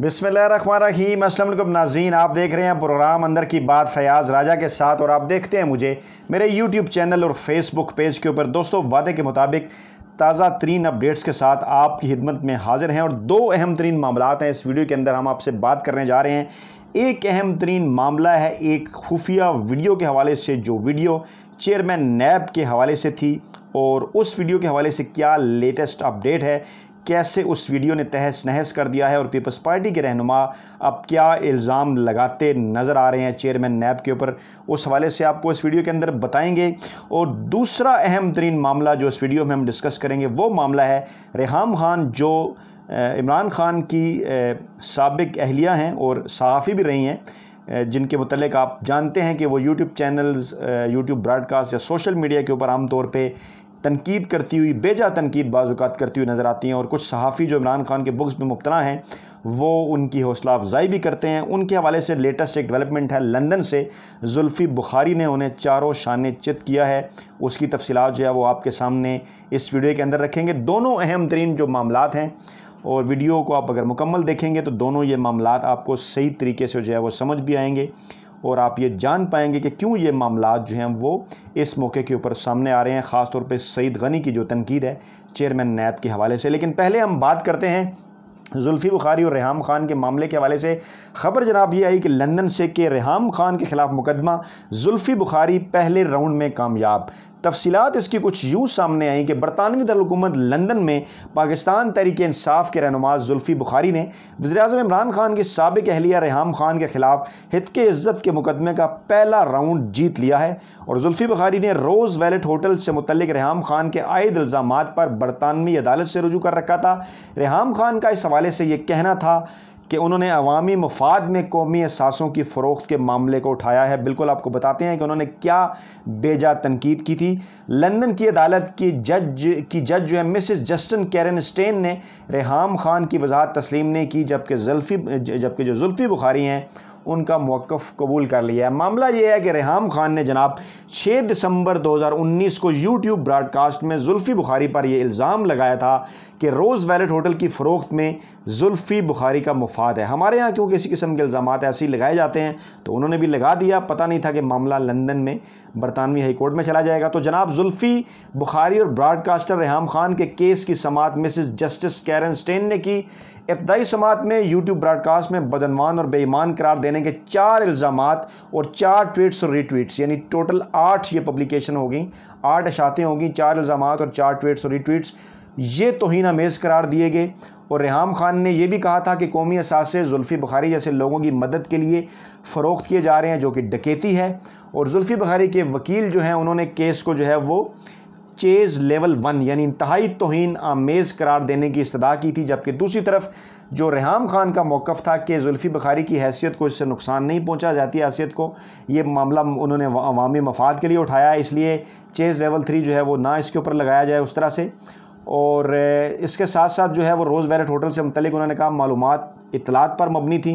बिसमीम असलम नाजीन आप देख रहे हैं प्रोग्राम अंदर की बात फयाज राजा के साथ और आप देखते हैं मुझे मेरे यूट्यूब चैनल और फेसबुक पेज के ऊपर दोस्तों वादे के मुताबिक ताज़ा तरीन अपडेट्स के साथ आपकी खिदमत में हाजिर हैं और दो अहम तरीन मामला हैं इस वीडियो के अंदर हम आपसे बात करने जा रहे हैं एक अहम तरीन मामला है एक खुफिया वीडियो के हवाले से जो वीडियो चेयरमैन नैब के हवाले से थी और उस वीडियो के हवाले से क्या लेटेस्ट अपडेट है कैसे उस वीडियो ने तहस नहस कर दिया है और पीपल्स पार्टी के रहनुमा अब क्या इल्ज़ाम लगाते नज़र आ रहे हैं चेयरमैन नैब के ऊपर उस हवाले से आपको इस वीडियो के अंदर बताएंगे और दूसरा अहम तरीन मामला जो इस वीडियो में हम डिस्कस करेंगे वो मामला है रेहम खान जो इमरान खान की सबक अहलिया हैं और सहाफ़ी भी रही हैं जिनके मतलब आप जानते हैं कि वो यूट्यूब चैनल्स यूट्यूब ब्रॉडकास्ट या सोशल मीडिया के ऊपर आमतौर पे तनकीद करती हुई बेजा तनकीद बाज़ात करती हुई नज़र आती हैं और कुछ सहाफ़ी जो इमरान खान के बुक्स में मुबतला हैं वो उनकी हौसला अफजाई भी करते हैं उनके हवाले से लेटेस्ट एक डेवलपमेंट है लंदन से जुल्फ़ी बुखारी ने उन्हें चारों शान चित किया है उसकी तफसीत जो है वो आपके सामने इस वीडियो के अंदर रखेंगे दोनों अहम तरीन जो मामला हैं और वीडियो को आप अगर मुकम्मल देखेंगे तो दोनों ये मामला आपको सही तरीके से जो है वो समझ भी आएँगे और आप ये जान पाएंगे कि क्यों ये मामला जो हैं वो इस मौके के ऊपर सामने आ रहे हैं ख़ास तौर पर सईद गनी की जो तनकीद है चेयरमैन नैब के हवाले से लेकिन पहले हम बात करते हैं जुल्फ़ी बुखारी और रेहम खान के मामले के हवाले से खबर जनाब ये आई कि लंदन से के रेहम खान के खिलाफ मुकदमा जुल्फ़ी बुखारी पहले राउंड में कामयाब तफसीत इसकी कुछ यूँ सामने आई कि बरतानवी दरकूमत लंदन में पाकिस्तान तहरीक इंसाफ के रहनुमा जुल्फ़ी बुखारी ने वजी अजम इमरान खान की सबक अहलिया रेहम खान के ख़िलाफ़ हित के इज़्ज़त के मुकदमे का पहला राउंड जीत लिया है और जुल्फ़ी बुखारी ने रोज़ वैलेट होटल से मुतलिक रेहम खान के आयद इल्ज़ाम पर बरतानवी अदालत से रजू कर रखा था रेहम खान का इस हवाले से यह कहना था कि उन्होंने अवामी मफाद में कौमी असासों की फ़रोख्त के मामले को उठाया है बिल्कुल आपको बताते हैं कि उन्होंने क्या बेजा तनकीद की थी लंदन की अदालत की जज की जज जो है मिसिस जस्टिन कैरन स्टेन ने रेहम खान की वजाहत तस्लीम नहीं की जबकि जल्फी जबकि जो जुल्फ़ी बुखारी हैं उनका मौक़ कबूल कर लिया है मामला यह है कि रेहम खान ने जनाब 6 दिसंबर 2019 को यूट्यूब ब्रॉडकास्ट में जुल्फ़ी बुखारी पर यह इल्ज़ाम लगाया था कि रोज़ वैलेट होटल की फ़रोख्त में जुल्फ़ी बुखारी का मुफाद है हमारे यहाँ क्योंकि किसी किस्म के इल्ज़ाम ऐसे ही लगाए जाते हैं तो उन्होंने भी लगा दिया पता नहीं था कि मामला लंदन में बरतानवी हाईकोर्ट में चला जाएगा तो जनाब जुल्फ़ी बुखारी और ब्रॉडकास्टर रेहम खान के केस की समात मिसिस जस्टिस कैरन स्टेन ने की इब्तदाई समात में यूट्यूब ब्रॉडकास्ट में बदनवान और बेईमान करार देने लेंगे चार इल्ज़ाम और चार ट्वीट्स और रीट्वीट्स यानी टोटल आठ ये पब्लिकेशन हो गई आठ अशातें होगी चार इल्ज़ाम और चार ट्वीट्स और रीट्वीट्स ये तोहन अमेज़ करार दिए गए और रेहम खान ने यह भी कहा था कि कौमी असासे जुल्फ़ी बुखारी जैसे लोगों की मदद के लिए फ़रोख्त किए जा रहे हैं जो कि डकेती है और जुल्फ़ी बुखारी के वकील जो हैं उन्होंने केस को जो है वो चेज़ लेवल वन यानी इंतहाई तोहन आमेज़ करार देने की इस्तः की थी जबकि दूसरी तरफ जो रेहम खान का मौक़ था कि जुल्फ़ी बखारी की हैसियत को इससे नुकसान नहीं पहुँचा जाती हैसियत को ये मामला उन्होंने अवामी मफाद के लिए उठाया इसलिए चेज़ लेवल थ्री जो है वो ना इसके ऊपर लगाया जाए उस तरह से और इसके साथ साथ जो है वो रोज़ वैरट होटल से मुतलिक उन्होंने कहा मालूम इतलात पर मबनी थी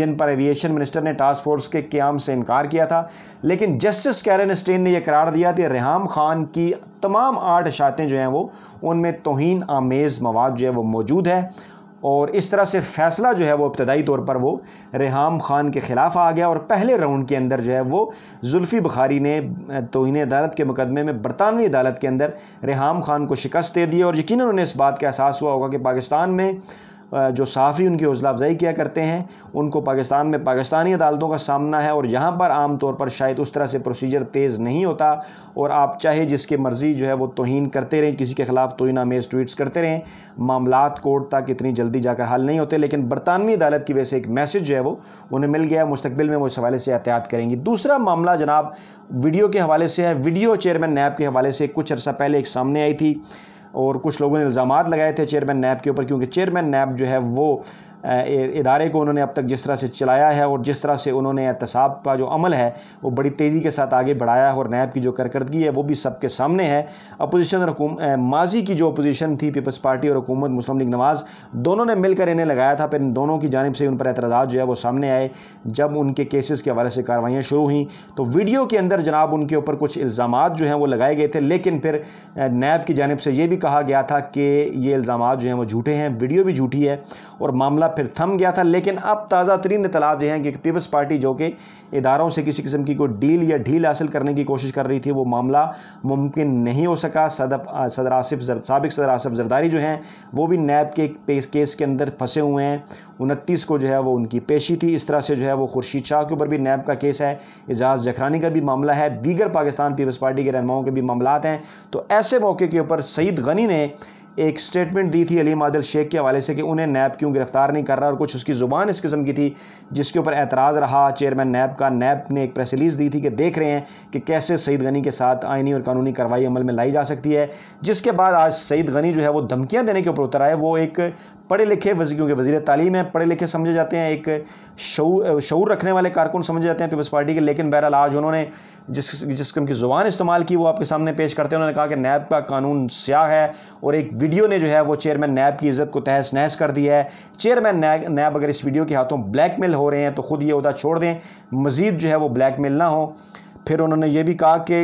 जिन पर एविएशन मिनिस्टर ने टास्क फोर्स के क्याम से इनकार किया था लेकिन जस्टिस कैरन स्टेन ने यह करार दिया कि रेहम खान की तमाम आठ अशातें जो हैं वो उनमें तोहन आमेज़ मवाद जो है वो मौजूद है और इस तरह से फ़ैसला जो है वो इब्तदाई तौर पर वो रेहम ख़ान के ख़िलाफ़ आ गया और पहले राउंड के अंदर जो है वो जुल्फ़ी बखारी ने तोहन अदालत के मुकदमे में बरतानवी अदालत के अंदर रेहम ख़ान को शिकस्त दे दी और यकीन उन्हें इस बात का एहसास हुआ होगा कि पाकिस्तान में जो साफ़ी उनकी हौसला अफजाई किया करते हैं उनको पाकिस्तान में पाकिस्तानी अदालतों का सामना है और यहाँ पर आम तौर पर शायद उस तरह से प्रोसीजर तेज़ नहीं होता और आप चाहे जिसके मर्ज़ी जो है वो तोहन करते रहें किसी के ख़िलाफ़ तोहन आमेज़ ट्वीट्स करते रहें मामला कोर्ट तक इतनी जल्दी जाकर हल नहीं होते लेकिन बरतानवी अदालत की वजह से एक मैसेज जो है वो उन्हें मिल गया मुस्तबिल में वो इस हवाले से एहतियात करेंगी दूसरा मामला जनाब वीडियो के हवाले से है वीडियो चेयरमैन नैब के हवाले से कुछ अर्सा पहले एक सामने आई थी और कुछ लोगों ने इल्ज़ाम लगाए थे चेयरमैन नैब के ऊपर क्योंकि चेयरमैन नैब जो है वो इदारे को उन्होंने अब तक जिस तरह से चलाया है और जिस तरह से उन्होंने एहतसाब का जो अमल है वो बड़ी तेज़ी के साथ आगे बढ़ाया है और नैब की जो कारकर्दगी है वो भी सबके सामने है अपोजिशन और माजी की जो अपोजिशन थी पीपल्स पार्टी और हुकूमत मुस्लिम लीग नवाज़ दोनों ने मिलकर इन्हें लगाया था फिर दोनों की जानब से उन पर एतराज़ जो है वो सामने आए जब उनके केसेस के हवाले से कार्रवाइयाँ शुरू हुई तो वीडियो के अंदर जनाब उनके ऊपर कुछ इल्ज़ाम जो हैं वो लगाए गए थे लेकिन फिर नैब की जानब से ये भी कहा गया था कि ये इल्ज़ाम जो हैं वो झूठे हैं वीडियो भी झूठी है और मामला फिर थम गया था लेकिन अब ताज़ा तरीन इतलात ये हैं कि पीपल्स पार्टी जो कि इदारों से किसी किस्म की कोई डील या ढील हासिल करने की कोशिश कर रही थी वो मामला मुमकिन नहीं हो सका सदर सदर आसिफ सबक सदर आसिफ जरदारी जो हैं वो भी नैब के केस के अंदर फंसे हुए हैं उनतीस को जो है वो उनकी पेशी थी इस तरह से जो है वो खुर्शीद शाह के ऊपर भी नैब का केस है एजाज जखरानी का भी मामला है दीगर पाकिस्तान पीपल्स पार्टी के रहनुमाओं के भी मामला हैं तो ऐसे मौके के ऊपर सईद गनी ने एक स्टेटमेंट दी थी अली मादल शेख के हवाले से कि उन्हें नैब क्यों गिरफ्तार नहीं कर रहा और कुछ उसकी ज़ुबान इस किस्म की थी जिसके ऊपर एतराज़ रहा चेयरमैन नैब का नैब ने एक प्रेस रिलीज़ दी थी कि देख रहे हैं कि कैसे सईद गनी के साथ आइनी और कानूनी कार्रवाई अमल में लाई जा सकती है जिसके बाद आज सईद गनी जो है वो धमकियाँ देने के ऊपर उतर आए वो एक पढ़े लिखे क्योंकि वजीर तालीम है पढ़े लिखे समझे जाते हैं एक शौर शूर रखने वाले कारकुन समझे जाते हैं पीपल्स पार्टी के लेकिन बहरहाल आज उन्होंने जिस जिस की ज़ुबान इस्तेमाल की वो आपके सामने पेश करते हैं उन्होंने कहा कि नैब का कानून स्याह है और एक वीडियो ने जो है वो चेयरमैन नैब की इज़्ज़त को तहस नहस कर दिया है चेयरमैन नैब नैब अगर इस वीडियो के हाथों ब्लैकमेल हो रहे हैं तो खुद ये उदा छोड़ दें मज़ीद जो है वो ब्लैकमेल ना हो फिर उन्होंने ये भी कहा कि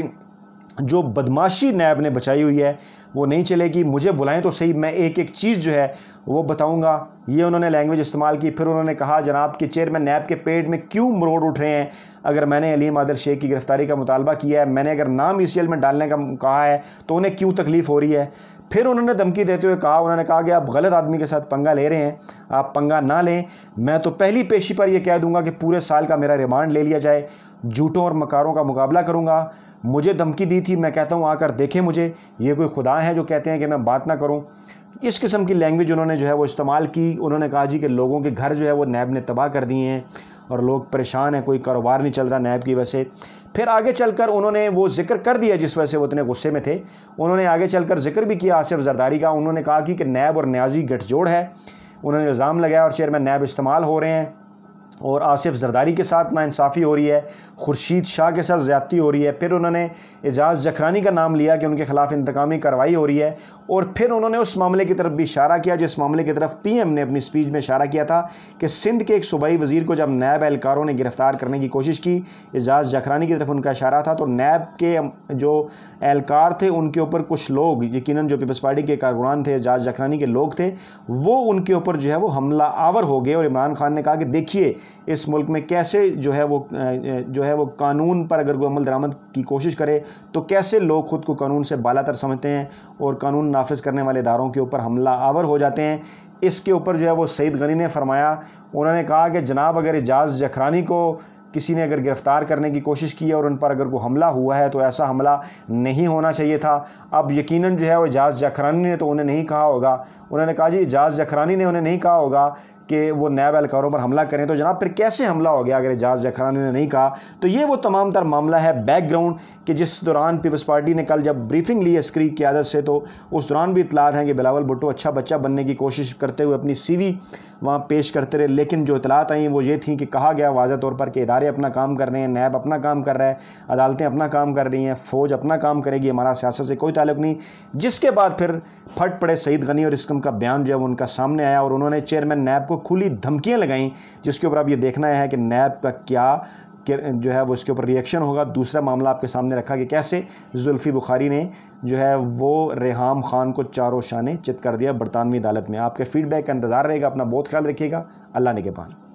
जो बदमाशी नैब ने बचाई हुई है वो नहीं चलेगी मुझे बुलाएं तो सही मैं एक एक चीज़ जो है वो बताऊंगा ये उन्होंने लैंग्वेज इस्तेमाल की फिर उन्होंने कहा जनाब के चेयरमैन नैब के पेट में क्यों मरोड़ उठ रहे हैं अगर मैंने अलीम आदर शेख की गिरफ़्तारी का मुतालबा किया है मैंने अगर नाम ई में डालने का कहा है तो उन्हें क्यों तकलीफ़ हो रही है फिर उन्होंने धमकी देते हुए कहा उन्होंने कहा कि आप गलत आदमी के साथ पंगा ले रहे हैं आप पंगा ना लें मैं तो पहली पेशी पर यह कह दूंगा कि पूरे साल का मेरा रिमांड ले लिया जाए झूठों और मकारों का मुकाबला करूंगा मुझे धमकी दी थी मैं कहता हूं आकर देखें मुझे ये कोई खुदा माँ हैं जो कहते हैं कि मैं बात ना करूँ इस किस्म की लैंग्वेज उन्होंने जो है वो इस्तेमाल की उन्होंने कहा जी कि लोगों के घर जो है वो नैब ने तबाह कर दिए हैं और लोग परेशान हैं कोई कारोबार नहीं चल रहा नैब की वजह से फिर आगे चलकर उन्होंने वो जिक्र कर दिया जिस वजह से वो इतने गुस्से में थे उन्होंने आगे चलकर जिक्र भी किया आसिफ जरदारी का उन्होंने कहा कि, कि नैब और न्याजी गठजोड़ है उन्होंने इल्ज़ाम लगाया और चेयरमैन नैब इस्तेमाल हो रहे हैं और आसिफ जरदारी के साथ नाानसाफ़ी हो रही है खुर्शीद शाह के साथ ज़्यादती हो रही है फिर उन्होंने एजाज़ जखरानी का नाम लिया कि उनके ख़िलाफ़ इंतकामी कार्रवाई हो रही है और फिर उन्होंने उस मामले की तरफ भी इशारा किया जिस मामले की तरफ पी एम ने अपनी स्पीच में इशारा किया था कि सिंध के एक सूबाई वज़ीर को जब नैब एहलकारों ने गिरफ़्तार करने की कोशिश की एजाज़ जखरानी की तरफ उनका इशारा था तो नैब के जो एहलकार थे उनके ऊपर कुछ लोग यकीन जो पीपल्स पार्टी के कारकुनान थे एजाज जखरानी के लोग थे वो उनके ऊपर जो है वो हमला आवर हो गए और इमरान खान ने कहा कि देखिए इस मुल्क में कैसे जो है वो जो है वो कानून पर अगर कोई अमल दरामद की कोशिश करे तो कैसे लोग ख़ुद को कानून से बाला तर समझते हैं और कानून नाफिज करने वाले इदारों के ऊपर हमला आवर हो जाते हैं इसके ऊपर जो है वो सईद गनी ने फरमाया उन्होंने कहा कि जनाब अगर एजाज जखरानी को किसी ने अगर गिरफ़्तार करने की कोशिश की और उन पर अगर कोई हमला हुआ है तो ऐसा हमला नहीं होना चाहिए था अब यकीनन जो है वो एजाज जखरानी ने तो उन्हें नहीं कहा होगा उन्होंने कहा जी एजाज जखरानी ने उन्हें नहीं कहा होगा कि वो नैब एहलकारों पर हमला करें तो जनाब फिर कैसे हमला हो गया अगर एजाज जखरानी ने नहीं कहा तो ये वो तमाम तर मामला है बैकग्राउंड कि जिस दौरान पीपल्स पार्टी ने कल जब ब्रीफिंग ली अस्करी की आदत से तो उस दौरान भी इतलात हैं कि बिलावल भुट्टो अच्छा बच्चा बनने की कोशिश करते हुए अपनी सी वी वहाँ पेश करते रहे लेकिन जो इतलात आई वो ये थी कि कहा गया वाजह तौर पर कि इदारे अपना काम कर रहे हैं नैब अपना काम कर रहा है अदालतें अपना काम कर रही हैं फ़ौज अपना काम करेगी हमारा सियासत से कोई ताल्लुक नहीं जिसके बाद फिर फट पड़े सईद गनी और इसकम का बयान जो है उनका सामने आया और उन्होंने चेयरमैन नैब को खुली धमकियां लगाई जिसके ऊपर आप ये देखना है कि नैब का क्या जो है वो इसके ऊपर रिएक्शन होगा दूसरा मामला आपके सामने रखा कि कैसे जुल्फ़ी बुखारी ने जो है वो रेहाम खान को चारों शाने चित कर दिया बरतानवी अदालत में आपके फीडबैक का इंतज़ार रहेगा अपना बहुत ख्याल रखिएगा अल्लाह ने के पान